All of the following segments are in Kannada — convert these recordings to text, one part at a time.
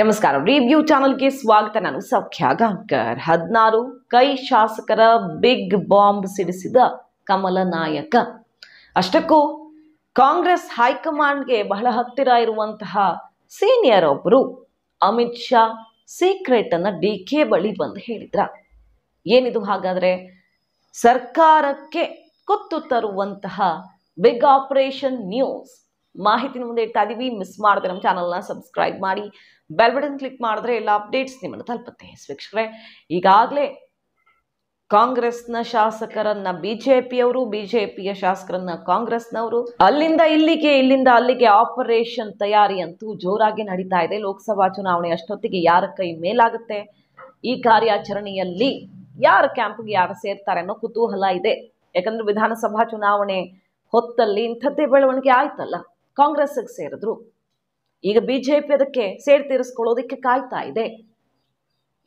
ನಮಸ್ಕಾರ ರಿವ್ಯೂ ಚಾನಲ್ಗೆ ಸ್ವಾಗತ ನಾನು ಸೌಖ್ಯ ಗಾಂಕರ್ ಹದಿನಾರು ಕೈ ಶಾಸಕರ ಬಿಗ್ ಬಾಂಬ್ ಸಿಡಿಸಿದ ಕಮಲ ನಾಯಕ ಅಷ್ಟಕ್ಕೂ ಕಾಂಗ್ರೆಸ್ ಹೈಕಮಾಂಡ್ಗೆ ಬಹಳ ಹತ್ತಿರ ಇರುವಂತಹ ಸೀನಿಯರ್ ಒಬ್ಬರು ಅಮಿತ್ ಶಾ ಸೀಕ್ರೆಟ್ ಅನ್ನ ಡಿ ಕೆ ಬಳಿ ಬಂದು ಹೇಳಿದ್ರ ಏನಿದು ಹಾಗಾದ್ರೆ ಸರ್ಕಾರಕ್ಕೆ ಕೊತ್ತು ತರುವಂತಹ ಬಿಗ್ ಆಪರೇಷನ್ ನ್ಯೂಸ್ ಮಾಹಿತಿ ಮುಂದೆ ಇಡ್ತಾ ಮಿಸ್ ಮಾಡದೆ ನಮ್ಮ ಚಾನಲ್ನ ಸಬ್ಸ್ಕ್ರೈಬ್ ಮಾಡಿ ಬೆಲ್ ಬಟನ್ ಕ್ಲಿಕ್ ಮಾಡಿದ್ರೆ ಎಲ್ಲ ಅಪ್ಡೇಟ್ಸ್ ನಿಮ್ಮನ್ನು ತಲುಪುತ್ತೆ ವೀಕ್ಷಕರೇ ಈಗಾಗಲೇ ಕಾಂಗ್ರೆಸ್ನ ಶಾಸಕರನ್ನ ಬಿಜೆಪಿಯವರು ಬಿಜೆಪಿಯ ಶಾಸಕರನ್ನ ಕಾಂಗ್ರೆಸ್ನವರು ಅಲ್ಲಿಂದ ಇಲ್ಲಿಗೆ ಇಲ್ಲಿಂದ ಅಲ್ಲಿಗೆ ಆಪರೇಷನ್ ತಯಾರಿ ಅಂತೂ ಜೋರಾಗಿ ನಡೀತಾ ಇದೆ ಲೋಕಸಭಾ ಚುನಾವಣೆ ಅಷ್ಟೊತ್ತಿಗೆ ಯಾರ ಕೈ ಮೇಲಾಗುತ್ತೆ ಈ ಕಾರ್ಯಾಚರಣೆಯಲ್ಲಿ ಯಾರ ಕ್ಯಾಂಪ್ಗೆ ಯಾರು ಸೇರ್ತಾರೆ ಅನ್ನೋ ಕುತೂಹಲ ಇದೆ ಯಾಕಂದ್ರೆ ವಿಧಾನಸಭಾ ಚುನಾವಣೆ ಹೊತ್ತಲ್ಲಿ ಇಂಥದ್ದೇ ಬೆಳವಣಿಗೆ ಆಯ್ತಲ್ಲ ಕಾಂಗ್ರೆಸ್ಗೆ ಸೇರಿದ್ರು ಈಗ ಬಿಜೆಪಿ ಅದಕ್ಕೆ ಸೇರ್ ತೀರಿಸ್ಕೊಳ್ಳೋದಕ್ಕೆ ಕಾಯ್ತಾ ಇದೆ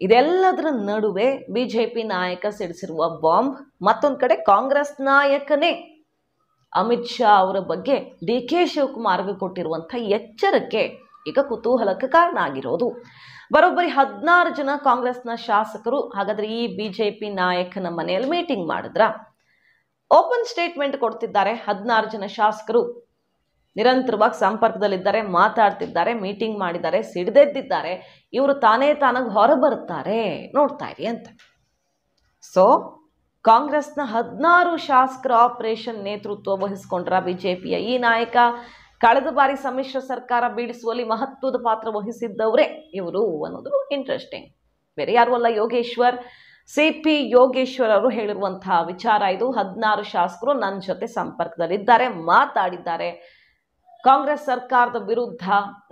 ಇದೆಲ್ಲದರ ನಡುವೆ ಬಿಜೆಪಿ ನಾಯಕ ಸಿಡಿಸಿರುವ ಬಾಂಬ್ ಮತ್ತೊಂದು ಕಡೆ ಕಾಂಗ್ರೆಸ್ ನಾಯಕನೇ ಅಮಿತ್ ಶಾ ಅವರ ಬಗ್ಗೆ ಡಿ ಕೆ ಶಿವಕುಮಾರ್ಗೆ ಕೊಟ್ಟಿರುವಂಥ ಎಚ್ಚರಿಕೆ ಈಗ ಕುತೂಹಲಕ್ಕೆ ಕಾರಣ ಆಗಿರೋದು ಬರೋಬ್ಬರಿ ಹದಿನಾರು ಜನ ಕಾಂಗ್ರೆಸ್ನ ಶಾಸಕರು ಹಾಗಾದ್ರೆ ಈ ಬಿಜೆಪಿ ನಾಯಕನ ಮನೆಯಲ್ಲಿ ಮೀಟಿಂಗ್ ಮಾಡಿದ್ರ ಓಪನ್ ಸ್ಟೇಟ್ಮೆಂಟ್ ಕೊಡ್ತಿದ್ದಾರೆ ಹದಿನಾರು ಜನ ಶಾಸಕರು ನಿರಂತರವಾಗಿ ಸಂಪರ್ಕದಲ್ಲಿದ್ದಾರೆ ಮಾತಾಡ್ತಿದ್ದಾರೆ ಮೀಟಿಂಗ್ ಮಾಡಿದ್ದಾರೆ ಸಿಡ್ದೆದ್ದಿದ್ದಾರೆ ಇವರು ತಾನೇ ತಾನಾಗಿ ಹೊರಬರ್ತಾರೆ ನೋಡ್ತಾ ಇರಿ ಅಂತ ಸೊ ಕಾಂಗ್ರೆಸ್ನ ಹದಿನಾರು ಶಾಸಕರ ಆಪರೇಷನ್ ನೇತೃತ್ವ ವಹಿಸಿಕೊಂಡ್ರ ಬಿಜೆಪಿಯ ಈ ನಾಯಕ ಕಳೆದ ಬಾರಿ ಸಮ್ಮಿಶ್ರ ಸರ್ಕಾರ ಬೀಳಿಸುವಲ್ಲಿ ಮಹತ್ವದ ಪಾತ್ರ ವಹಿಸಿದ್ದವರೇ ಇವರು ಅನ್ನೋದು ಇಂಟ್ರೆಸ್ಟಿಂಗ್ ಬೇರೆ ಯಾರು ಅಲ್ಲ ಯೋಗೇಶ್ವರ್ ಸಿ ಪಿ ಯೋಗೇಶ್ವರ್ ಅವರು ಹೇಳಿರುವಂತಹ ವಿಚಾರ ಇದು ಹದಿನಾರು ಶಾಸಕರು ನನ್ನ ಜೊತೆ ಸಂಪರ್ಕದಲ್ಲಿದ್ದಾರೆ ಮಾತಾಡಿದ್ದಾರೆ ಕಾಂಗ್ರೆಸ್ ಸರ್ಕಾರದ ವಿರುದ್ಧ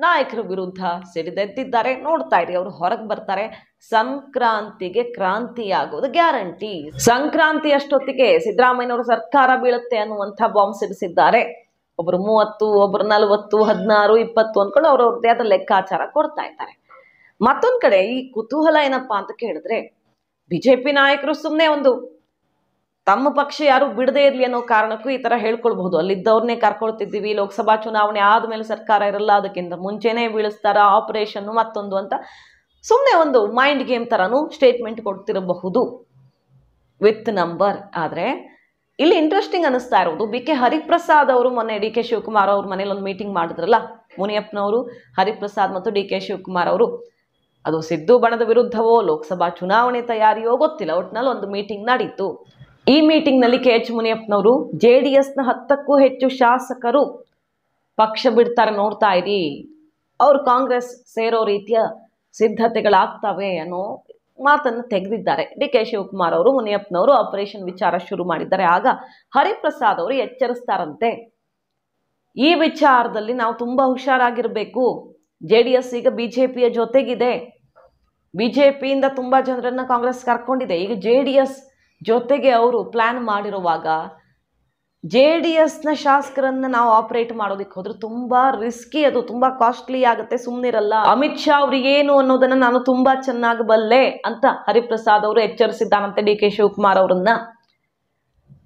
ನಾಯಕರ ವಿರುದ್ಧ ಸಿಡಿದೆದ್ದಿದ್ದಾರೆ ನೋಡ್ತಾ ಇರಿ ಅವರು ಹೊರಗೆ ಬರ್ತಾರೆ ಸಂಕ್ರಾಂತಿಗೆ ಕ್ರಾಂತಿ ಆಗೋದು ಗ್ಯಾರಂಟಿ ಸಂಕ್ರಾಂತಿ ಅಷ್ಟೊತ್ತಿಗೆ ಸಿದ್ದರಾಮಯ್ಯನವರು ಸರ್ಕಾರ ಬೀಳುತ್ತೆ ಅನ್ನುವಂಥ ಬಾಂಬ್ ಸಿಡಿಸಿದ್ದಾರೆ ಒಬ್ರು ಮೂವತ್ತು ಒಬ್ರು ನಲವತ್ತು ಹದಿನಾರು ಇಪ್ಪತ್ತು ಅಂದ್ಕೊಂಡು ಅವ್ರವ್ರದ್ದೇ ಆದ ಲೆಕ್ಕಾಚಾರ ಕೊಡ್ತಾ ಇದ್ದಾರೆ ಮತ್ತೊಂದ್ ಕಡೆ ಈ ಕುತೂಹಲ ಏನಪ್ಪಾ ಅಂತ ಕೇಳಿದ್ರೆ ಬಿಜೆಪಿ ನಾಯಕರು ಸುಮ್ಮನೆ ಒಂದು ತಮ್ಮ ಪಕ್ಷ ಯಾರು ಬಿಡದೇ ಇರಲಿ ಅನ್ನೋ ಕಾರಣಕ್ಕೂ ಈ ಥರ ಹೇಳ್ಕೊಳ್ಬಹುದು ಅಲ್ಲಿದ್ದವ್ರನ್ನೇ ಕರ್ಕೊಳ್ತಿದ್ದೀವಿ ಲೋಕಸಭಾ ಚುನಾವಣೆ ಆದಮೇಲೆ ಸರ್ಕಾರ ಇರಲ್ಲ ಅದಕ್ಕಿಂತ ಮುಂಚೆನೇ ಬೀಳಿಸ್ತಾರ ಆಪರೇಷನ್ನು ಮತ್ತೊಂದು ಅಂತ ಸುಮ್ಮನೆ ಒಂದು ಮೈಂಡ್ ಗೇಮ್ ಥರನೂ ಸ್ಟೇಟ್ಮೆಂಟ್ ಕೊಡ್ತಿರಬಹುದು ವಿತ್ ನಂಬರ್ ಆದರೆ ಇಲ್ಲಿ ಇಂಟ್ರೆಸ್ಟಿಂಗ್ ಅನ್ನಿಸ್ತಾ ಇರೋದು ಬಿ ಕೆ ಹರಿಪ್ರಸಾದ್ ಅವರು ಮೊನ್ನೆ ಡಿ ಕೆ ಶಿವಕುಮಾರ್ ಅವ್ರ ಮನೇಲಿ ಒಂದು ಮೀಟಿಂಗ್ ಮಾಡಿದ್ರಲ್ಲ ಮುನಿಯಪ್ಪನವರು ಹರಿಪ್ರಸಾದ್ ಮತ್ತು ಡಿ ಕೆ ಶಿವಕುಮಾರ್ ಅವರು ಅದು ಸಿದ್ದು ಬಣದ ವಿರುದ್ಧವೋ ಲೋಕಸಭಾ ಚುನಾವಣೆ ತಯಾರಿಯೋ ಗೊತ್ತಿಲ್ಲ ಒಟ್ನಲ್ಲಿ ಒಂದು ಮೀಟಿಂಗ್ ನಡೀತು ಈ ಮೀಟಿಂಗ್ನಲ್ಲಿ ಕೆ ಎಚ್ ಮುನಿಯಪ್ಪನವರು ಜೆ ಡಿ ಎಸ್ನ ಹತ್ತಕ್ಕೂ ಹೆಚ್ಚು ಶಾಸಕರು ಪಕ್ಷ ಬಿಡ್ತಾರೆ ನೋಡ್ತಾ ಇರಿ ಅವ್ರು ಕಾಂಗ್ರೆಸ್ ಸೇರೋ ರೀತಿಯ ಸಿದ್ಧತೆಗಳಾಗ್ತವೆ ಅನ್ನೋ ಮಾತನ್ನು ತೆಗೆದಿದ್ದಾರೆ ಡಿ ಕೆ ಶಿವಕುಮಾರ್ ಅವರು ಮುನಿಯಪ್ಪನವರು ಆಪರೇಷನ್ ವಿಚಾರ ಶುರು ಮಾಡಿದ್ದಾರೆ ಆಗ ಹರಿಪ್ರಸಾದ್ ಅವರು ಎಚ್ಚರಿಸ್ತಾರಂತೆ ಈ ವಿಚಾರದಲ್ಲಿ ನಾವು ತುಂಬ ಹುಷಾರಾಗಿರಬೇಕು ಜೆ ಡಿ ಎಸ್ ಈಗ ಬಿ ಜೆ ಪಿಯ ಜೊತೆಗಿದೆ ಬಿ ಜೆ ಪಿಯಿಂದ ತುಂಬ ಜನರನ್ನು ಕಾಂಗ್ರೆಸ್ ಕರ್ಕೊಂಡಿದೆ ಈಗ ಜೆ ಡಿ ಎಸ್ ಜೊತೆಗೆ ಅವರು ಪ್ಲ್ಯಾನ್ ಮಾಡಿರುವಾಗ ಜೆ ಡಿ ಎಸ್ನ ಶಾಸಕರನ್ನು ನಾವು ಆಪರೇಟ್ ಮಾಡೋದಕ್ಕೆ ಹೋದ್ರೆ ತುಂಬ ರಿಸ್ಕಿ ಅದು ತುಂಬ ಕಾಸ್ಟ್ಲಿ ಆಗುತ್ತೆ ಸುಮ್ಮನಿರಲ್ಲ ಅಮಿತ್ ಶಾ ಏನು ಅನ್ನೋದನ್ನು ನಾನು ತುಂಬ ಚೆನ್ನಾಗಿ ಬಲ್ಲೆ ಅಂತ ಹರಿಪ್ರಸಾದ್ ಅವರು ಎಚ್ಚರಿಸಿದ್ದಾನಂತೆ ಡಿ ಕೆ ಶಿವಕುಮಾರ್ ಅವರನ್ನ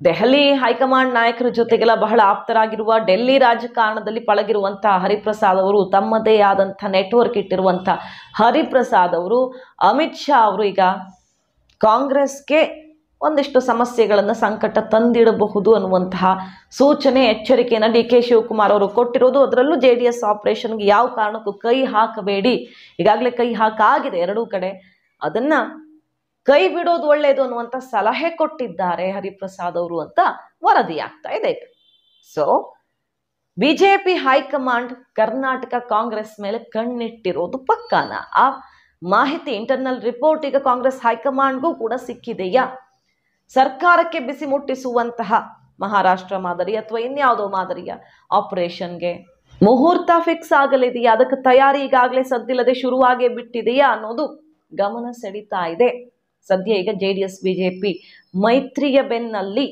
ದೆಹಲಿ ಹೈಕಮಾಂಡ್ ನಾಯಕರ ಜೊತೆಗೆಲ್ಲ ಬಹಳ ಆಪ್ತರಾಗಿರುವ ಡೆಲ್ಲಿ ರಾಜಕಾರಣದಲ್ಲಿ ಪಳಗಿರುವಂಥ ಹರಿಪ್ರಸಾದ್ ಅವರು ತಮ್ಮದೇ ಆದಂಥ ನೆಟ್ವರ್ಕ್ ಇಟ್ಟಿರುವಂಥ ಹರಿಪ್ರಸಾದ್ ಅವರು ಅಮಿತ್ ಶಾ ಅವರು ಈಗ ಕಾಂಗ್ರೆಸ್ಗೆ ಒಂದಿಷ್ಟು ಸಮಸ್ಯೆಗಳನ್ನು ಸಂಕಟ ತಂದಿಡಬಹುದು ಅನ್ನುವಂತಹ ಸೂಚನೆ ಎಚ್ಚರಿಕೆಯನ್ನು ಡಿ ಕೆ ಶಿವಕುಮಾರ್ ಅವರು ಕೊಟ್ಟಿರೋದು ಅದರಲ್ಲೂ ಜೆ ಡಿ ಎಸ್ ಆಪರೇಷನ್ಗೆ ಯಾವ ಕಾರಣಕ್ಕೂ ಕೈ ಹಾಕಬೇಡಿ ಈಗಾಗಲೇ ಕೈ ಹಾಕಾಗಿದೆ ಎರಡೂ ಕಡೆ ಅದನ್ನ ಕೈ ಬಿಡೋದು ಒಳ್ಳೆಯದು ಅನ್ನುವಂಥ ಸಲಹೆ ಕೊಟ್ಟಿದ್ದಾರೆ ಹರಿಪ್ರಸಾದ್ ಅವರು ಅಂತ ವರದಿ ಆಗ್ತಾ ಇದೆ so P high command Karnataka Congress ಮೇಲೆ ಕಣ್ಣಿಟ್ಟಿರೋದು ಪಕ್ಕಾನ ಆ ಮಾಹಿತಿ ಇಂಟರ್ನಲ್ ರಿಪೋರ್ಟ್ ಈಗ ಕಾಂಗ್ರೆಸ್ ಹೈಕಮಾಂಡ್ಗೂ ಕೂಡ ಸಿಕ್ಕಿದೆಯಾ ಸರ್ಕಾರಕ್ಕೆ ಬಿಸಿ ಮುಟ್ಟಿಸುವಂತಹ ಮಹಾರಾಷ್ಟ್ರ ಮಾದರಿ ಅಥವಾ ಇನ್ಯಾವುದೋ ಮಾದರಿಯ ಆಪರೇಷನ್ಗೆ ಮುಹೂರ್ತ ಫಿಕ್ಸ್ ಆಗಲಿದೆಯಾ ಅದಕ್ಕೆ ತಯಾರಿ ಈಗಾಗಲೇ ಸದ್ದಿಲ್ಲದೆ ಶುರುವಾಗೇ ಬಿಟ್ಟಿದೆಯಾ ಅನ್ನೋದು ಗಮನ ಸೆಳೀತಾ ಇದೆ ಸದ್ಯ ಈಗ ಜೆ ಡಿ ಎಸ್ ಬಿಜೆಪಿ ಮೈತ್ರಿಯ ಬೆನ್ನಲ್ಲಿ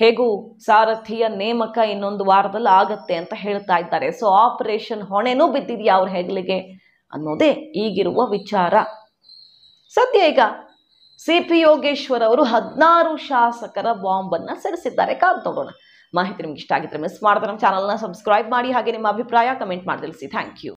ಹೇಗೂ ಸಾರಥಿಯ ನೇಮಕ ಇನ್ನೊಂದು ವಾರದಲ್ಲಿ ಆಗತ್ತೆ ಅಂತ ಹೇಳ್ತಾ ಇದ್ದಾರೆ ಸೊ ಆಪರೇಷನ್ ಹೊಣೆನೂ ಬಿದ್ದಿದೆಯಾ ಅವ್ರ ಹೆಗಲಿಗೆ ಅನ್ನೋದೇ ಈಗಿರುವ ವಿಚಾರ ಸದ್ಯ ಈಗ ಸಿ ಪಿ ಯೋಗೇಶ್ವರ್ ಅವರು ಹದಿನಾರು ಶಾಸಕರ ಬಾಂಬನ್ನು ಸಿಡಿಸಿದ್ದಾರೆ ಕಾದು ನೋಡೋಣ ಮಾಹಿತಿ ನಿಮ್ಗೆ ಇಷ್ಟ ಆಗಿದ್ರೆ ಮಿಸ್ ಮಾಡಿದ್ರೆ ನಮ್ಮ ಚಾನಲ್ನ ಸಬ್ಸ್ಕ್ರೈಬ್ ಮಾಡಿ ಹಾಗೆ ನಿಮ್ಮ ಅಭಿಪ್ರಾಯ ಕಮೆಂಟ್ ಮಾಡಿ ತಿಳಿಸಿ ಥ್ಯಾಂಕ್ ಯು